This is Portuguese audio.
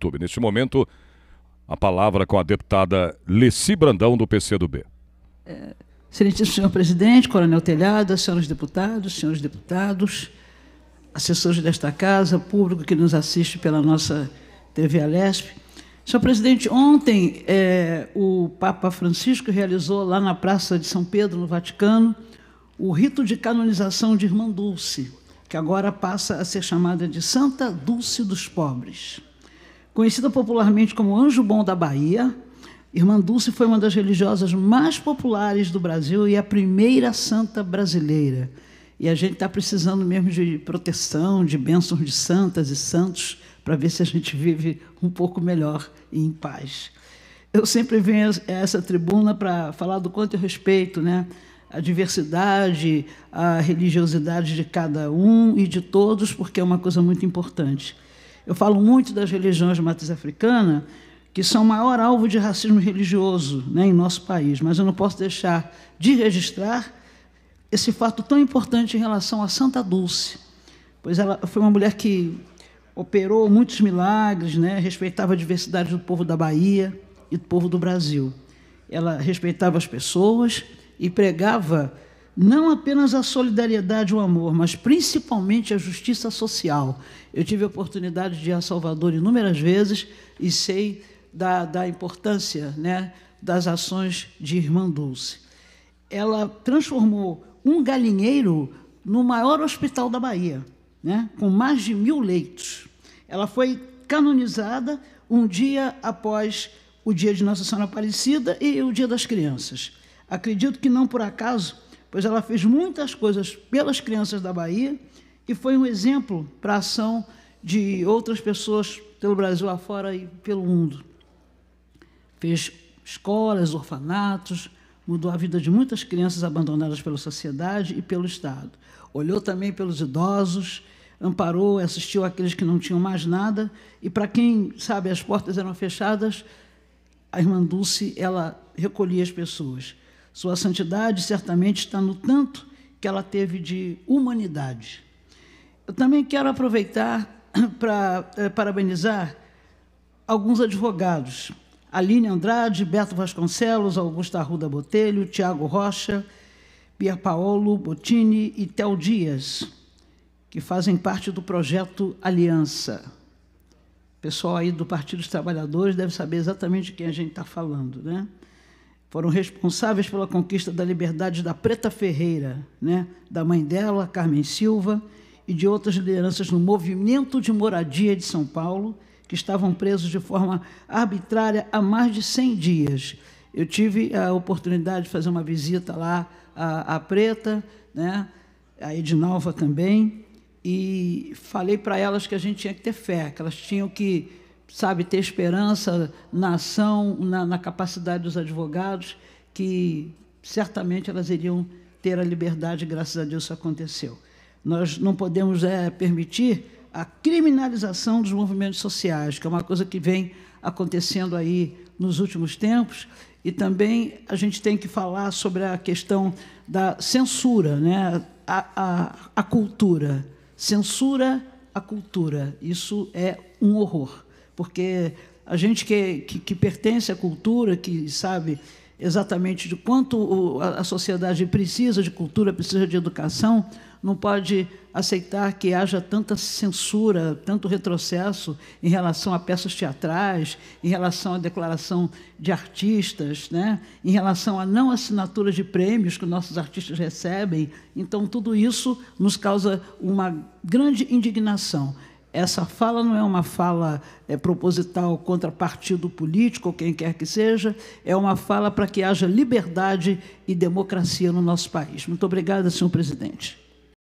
YouTube. Neste momento, a palavra com a deputada Leci Brandão, do PCdoB. É, excelentíssimo senhor presidente, coronel Telhada, senhores deputados, senhores deputados, assessores desta casa, público que nos assiste pela nossa TV Alesp. Senhor presidente, ontem é, o Papa Francisco realizou lá na Praça de São Pedro, no Vaticano, o rito de canonização de Irmã Dulce, que agora passa a ser chamada de Santa Dulce dos Pobres. Conhecida popularmente como Anjo Bom da Bahia, Irmã Dulce foi uma das religiosas mais populares do Brasil e a primeira santa brasileira. E a gente está precisando mesmo de proteção, de bênçãos de santas e santos, para ver se a gente vive um pouco melhor e em paz. Eu sempre venho a essa tribuna para falar do quanto eu respeito né? a diversidade, a religiosidade de cada um e de todos, porque é uma coisa muito importante. Eu falo muito das religiões de matriz africana, que são o maior alvo de racismo religioso né, em nosso país, mas eu não posso deixar de registrar esse fato tão importante em relação a Santa Dulce, pois ela foi uma mulher que operou muitos milagres, né, respeitava a diversidade do povo da Bahia e do povo do Brasil. Ela respeitava as pessoas e pregava não apenas a solidariedade e o amor, mas principalmente a justiça social. Eu tive a oportunidade de ir a Salvador inúmeras vezes e sei da, da importância né, das ações de Irmã Dulce. Ela transformou um galinheiro no maior hospital da Bahia, né, com mais de mil leitos. Ela foi canonizada um dia após o dia de Nossa Senhora Aparecida e o dia das crianças. Acredito que não por acaso pois ela fez muitas coisas pelas crianças da Bahia e foi um exemplo para a ação de outras pessoas pelo Brasil afora e pelo mundo. Fez escolas, orfanatos, mudou a vida de muitas crianças abandonadas pela sociedade e pelo Estado. Olhou também pelos idosos, amparou, assistiu àqueles que não tinham mais nada e para quem, sabe, as portas eram fechadas, a irmã Dulce, ela recolhia as pessoas. Sua santidade certamente está no tanto que ela teve de humanidade. Eu também quero aproveitar para eh, parabenizar alguns advogados: Aline Andrade, Beto Vasconcelos, Augusto Arruda Botelho, Tiago Rocha, Pier Paolo Bottini e Tel Dias, que fazem parte do projeto Aliança. O pessoal aí do Partido dos Trabalhadores deve saber exatamente de quem a gente está falando, né? foram responsáveis pela conquista da liberdade da Preta Ferreira, né? da mãe dela, Carmen Silva, e de outras lideranças no movimento de moradia de São Paulo, que estavam presos de forma arbitrária há mais de 100 dias. Eu tive a oportunidade de fazer uma visita lá à, à Preta, né? a Edinalva também, e falei para elas que a gente tinha que ter fé, que elas tinham que sabe, ter esperança na ação, na, na capacidade dos advogados, que certamente elas iriam ter a liberdade, graças a Deus isso aconteceu. Nós não podemos é, permitir a criminalização dos movimentos sociais, que é uma coisa que vem acontecendo aí nos últimos tempos, e também a gente tem que falar sobre a questão da censura, né? a, a, a cultura. Censura a cultura. Isso é um horror porque a gente que, que, que pertence à cultura, que sabe exatamente de quanto a sociedade precisa de cultura, precisa de educação, não pode aceitar que haja tanta censura, tanto retrocesso em relação a peças teatrais, em relação à declaração de artistas, né? em relação à não assinatura de prêmios que nossos artistas recebem. Então, tudo isso nos causa uma grande indignação. Essa fala não é uma fala é, proposital contra partido político ou quem quer que seja, é uma fala para que haja liberdade e democracia no nosso país. Muito obrigada, senhor presidente.